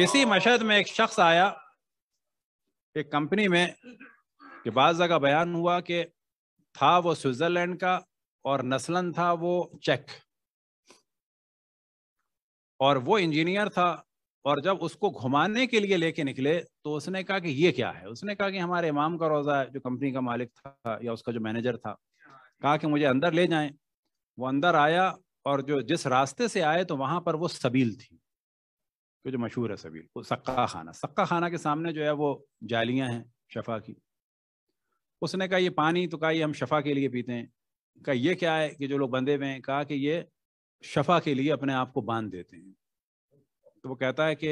इसी मशहद में एक शख्स आया एक कंपनी में कि बाद जगह बयान हुआ कि था वो स्विट्ज़रलैंड का और नस्लन था वो चेक और वो इंजीनियर था और जब उसको घुमाने के लिए लेके निकले तो उसने कहा कि ये क्या है उसने कहा कि हमारे इमाम का रोज़ा है जो कंपनी का मालिक था या उसका जो मैनेजर था कहा कि मुझे अंदर ले जाएं वो अंदर आया और जो जिस रास्ते से आए तो वहां पर वो सबील थी तो जो मशहूर है सभी वो सक्का खाना सक्का खाना के सामने जो है वो जालियाँ हैं शफा की उसने कहा ये पानी तो कहा ये हम शफा के लिए पीते हैं कहा ये क्या है कि जो लोग बंधे हुए हैं कहा कि ये शफा के लिए अपने आप को बांध देते हैं तो वो कहता है कि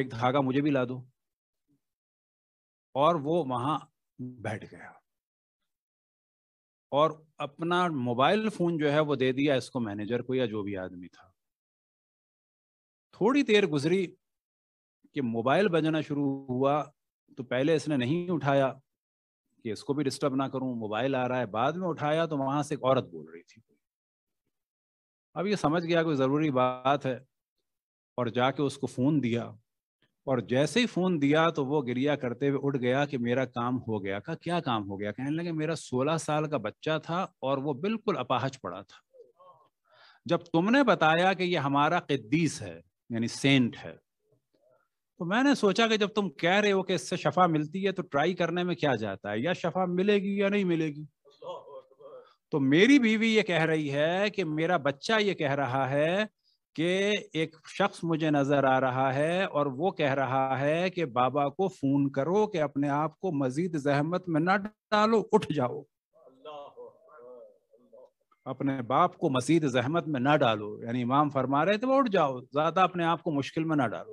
एक धागा मुझे भी ला दो और वो वहां बैठ गया और अपना मोबाइल फोन जो है वो दे दिया इसको मैनेजर को या जो भी आदमी था थोड़ी देर गुजरी कि मोबाइल बजना शुरू हुआ तो पहले इसने नहीं उठाया कि इसको भी डिस्टर्ब ना करूं मोबाइल आ रहा है बाद में उठाया तो वहां से एक औरत बोल रही थी अब ये समझ गया कोई ज़रूरी बात है और जाके उसको फ़ोन दिया और जैसे ही फ़ोन दिया तो वो गिरिया करते हुए उठ गया कि मेरा काम हो गया का क्या काम हो गया कहने लगे मेरा 16 साल का बच्चा था और वो बिल्कुल अपाहज पड़ा था जब तुमने बताया कि ये हमारा कद्दीस है यानी सेंट है तो मैंने सोचा कि जब तुम कह रहे हो कि इससे शफा मिलती है तो ट्राई करने में क्या जाता है या शफा मिलेगी या नहीं मिलेगी तो मेरी बीवी ये कह रही है कि मेरा बच्चा ये कह रहा है कि एक शख्स मुझे नजर आ रहा है और वो कह रहा है कि बाबा को फोन करो कि अपने आप को मजीद जहमत में ना डालो उठ जाओ अपने बाप को मसीद जहमत में ना डालो यानी इमाम फरमा रहे थे वो उठ जाओ ज़्यादा अपने आप को मुश्किल में ना डालो